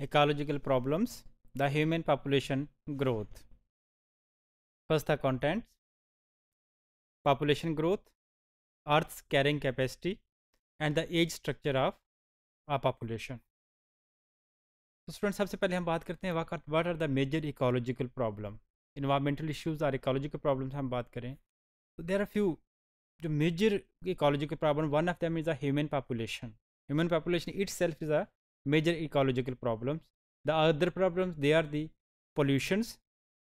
ecological problems, the human population growth. First, the contents population growth, Earth's carrying capacity, and the age structure of a population. so students sabse pehle hum baat karte hain what are the major ecological problem environmental issues और ecological problems hum baat kare so there are few जो major ecological problem one of them is the human population human population itself is a major ecological problems. The other problems, they are the pollutions.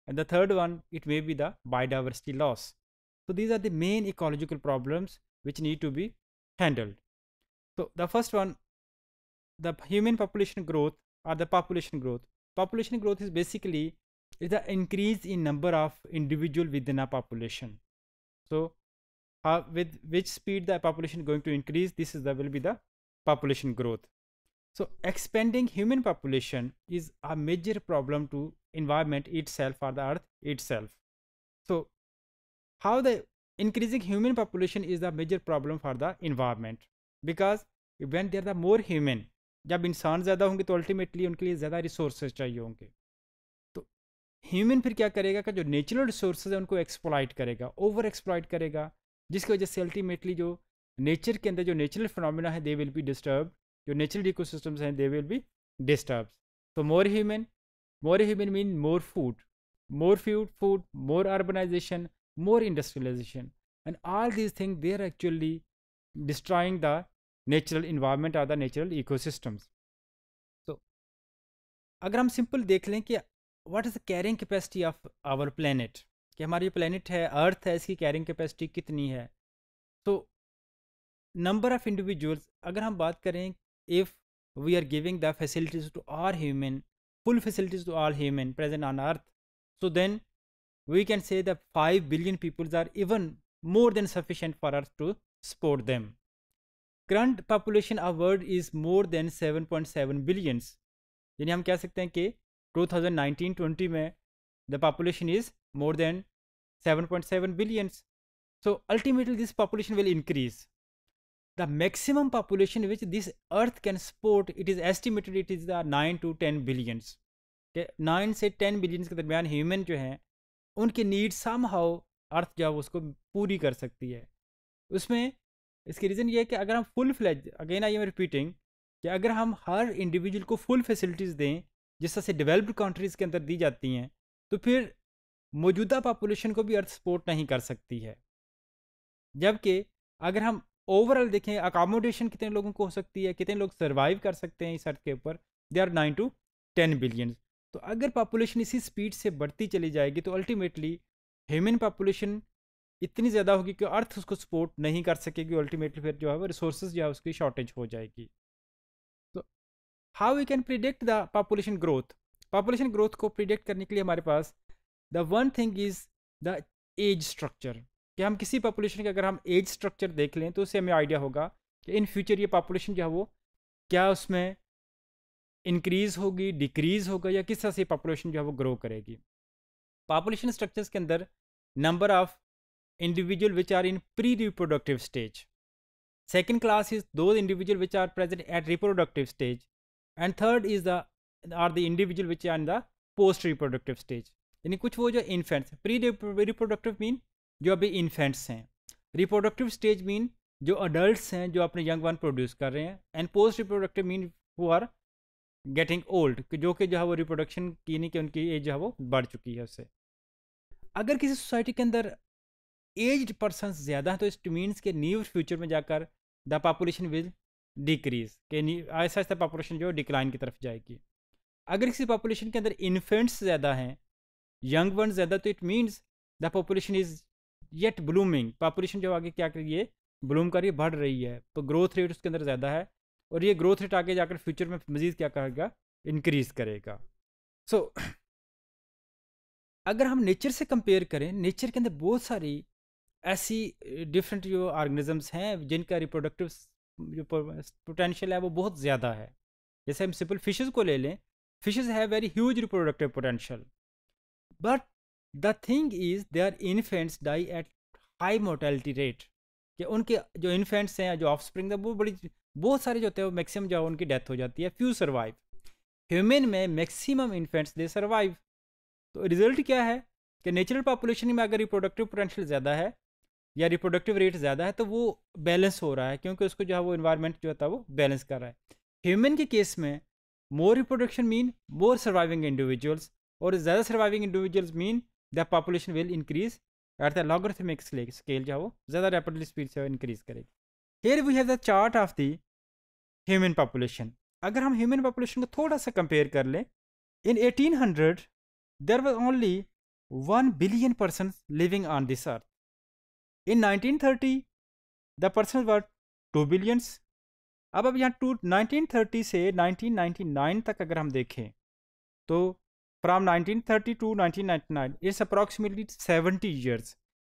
And the third one, it may be the biodiversity loss. So these are the main ecological problems which need to be handled. So the first one, the human population growth or the population growth. Population growth is basically is the increase in number of individual within a population. So with which speed the population going to increase, this is the will be the population growth. So expanding human population is a major problem to environment itself or the earth itself. So how the increasing human population is the major problem for the environment because when there the more human jab insaan zyada honge to ultimately unke liye zyada resources chahiye honge to human fir kya karega ka jo natural resources hai unko exploit karega over exploit karega jiski wajah se ultimately jo nature ke andar jo natural phenomena hai they will be disturbed जो natural ecosystems हैं they will be disturb so more human more human mean more food more food food more urbanisation more industrialisation and all these thing they are actually destroying the natural environment are the natural ecosystems तो अगर हम simple देख लें कि what is the carrying capacity of our planet कि हमारी planet है अर्थ है इसकी कैरिंग कैपेसिटी कितनी है तो नंबर ऑफ़ इंडिविजुअल्स अगर हम बात करें if we are giving the facilities to all human full facilities to all human present on earth so then we can say that 5 billion people are even more than sufficient for us to support them Current population of world is more than 7.7 billions. Billions यानी हम कह सकते हैं कि 2019-20 में the the population is more than 7.7 billions. So ultimately this population will increase. The maximum population which this earth can support it is estimated it is the nine to ten billions nine से ten billions के दरमियान human जो हैं उनकी need some how अर्थ जो है उसको पूरी कर सकती है उसमें इसकी रीज़न ये है कि अगर हम full fledge again I am repeating कि अगर हम हर इंडिविजुअल को फुल फैसिलिटीज़ दें जिस तरह से डेवलप्ड कंट्रीज़ के अंदर दी जाती हैं तो फिर मौजूदा पॉपुलेशन को भी अर्थ सपोर्ट नहीं कर सकती है जबकि अगर हम ओवरऑल देखें अकामोडेशन कितने लोगों को हो सकती है कितने लोग सर्वाइव कर सकते हैं इस अर्थ के ऊपर they are nine to ten billion तो अगर पॉपुलेशन इसी स्पीड से बढ़ती चली जाएगी तो अल्टीमेटली ह्यूमन पॉपुलेशन इतनी ज़्यादा होगी कि अर्थ उसको सपोर्ट नहीं कर सकेगी अल्टीमेटली फिर जो है वो रिसोर्स जो है उसकी शॉर्टेज हो जाएगी तो how we can predict the population growth population growth को प्रिडिक्ट करने के लिए हमारे पास the one thing is the age structure कि हम किसी पॉपुलेशन के अगर हम एज स्ट्रक्चर देख लें तो उससे हमें आइडिया होगा कि इन फ्यूचर ये पॉपुलेशन जो है वो क्या उसमें इंक्रीज़ होगी डिक्रीज़ होगा या किस तरह से पॉपुलेशन जो है वो ग्रो करेगी पॉपुलेशन स्ट्रक्चर्स के अंदर number of individual which are in pre reproductive stage second class is those individual which are present at reproductive stage and third is the are the individual which are in the post reproductive stage यानी कुछ वो जो infants pre reproductive mean जो अभी infants हैं reproductive stage mean जो adult हैं जो अपने यंग वन प्रोड्यूस कर रहे हैं and post reproductive mean who are getting old जो कि जो है वो रिप्रोडक्शन की नहीं कि उनकी एज जो है वो बढ़ चुकी है उससे अगर किसी सोसाइटी के अंदर एज पर्सन ज़्यादा हैं तो इट मीन्स के न्यू फ्यूचर में जाकर द पॉपुलेशन विल डिक्रीज के ऐसा ऐसा पॉपुलेशन जो डिक्लाइन की तरफ जाएगी अगर किसी पॉपुलेशन के अंदर इन्फेंट्स ज़्यादा हैं यंग वन ज़्यादा तो it means the population is yet blooming population जो आगे क्या करिए ब्लूम कर रही बढ़ रही है तो ग्रोथ रेट उसके अंदर ज़्यादा है और ये ग्रोथ रेट आगे जाकर फ्यूचर में मज़ीद क्या करेगा इनक्रीज़ करेगा सो so, अगर हम नेचर से कंपेयर करें नेचर के अंदर बहुत सारी ऐसी डिफरेंट जो ऑर्गेनिजम्स हैं जिनका रिप्रोडक्टिव जो पोटेंशियल है वो बहुत ज़्यादा है जैसे हम सिंपल फिशेस को ले लें फिशेस है very huge reproductive potential but the thing is there infants die at high mortality rate कि उनके जो इन्फेंट्स हैं जो ऑफ स्प्रिंग है वो बड़ी बहुत सारे जो होते हैं वो मैक्सिमम जो उनकी डेथ हो जाती है फ्यू सर्वाइव ह्यूमन में मैक्सिमम इन्फेंट्स दे सर्वाइव तो रिजल्ट क्या है कि नेचुरल पॉपुलेशन में अगर रिप्रोडक्टिव पोटेंशियल ज़्यादा है या रिप्रोडक्टिव रेट ज़्यादा है तो वो बैलेंस हो रहा है क्योंकि उसको जो है वो इन्वायरमेंट जो होता है वो बैलेंस कर रहा है ह्यूमन के केस में more reproduction mean more surviving individuals और ज़्यादा surviving individuals mean the population will increase at the logarithmic scale जो है वो ज़्यादा रैपिडली स्पीड से इंक्रीज करेगी here we have the chart of the human population अगर हम ह्यूमन पॉपुलेशन को थोड़ा सा कंपेयर कर लें in 1800 hundred there was only one billion person living on this earth in nineteen thirty the person were two billions अब अब यहाँ टू थर्टी से नाइनटीन नाइन तक अगर हम देखें तो from 1930 to 1999 it's approximately 70 years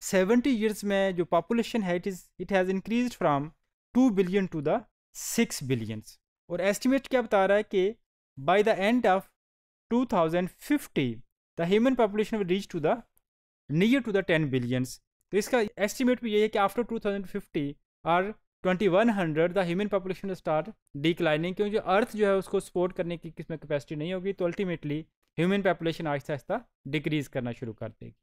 70 years में जो population है it is it has increased from 2 billion to the 6 billions और estimate क्या बता रहा है कि by the end of 2050 the human population will reach to the near to the 10 billions तो इसका estimate भी ये है कि after 2050 और 2100 the human population start declining क्योंकि अर्थ जो है उसको सपोर्ट करने की किसमें कैपेसिटी नहीं होगी तो अल्टीमेटली ह्यूमन पॉपुलेशन आहिस्ता आहिस्ता डिक्रीज़ करना शुरू कर देगी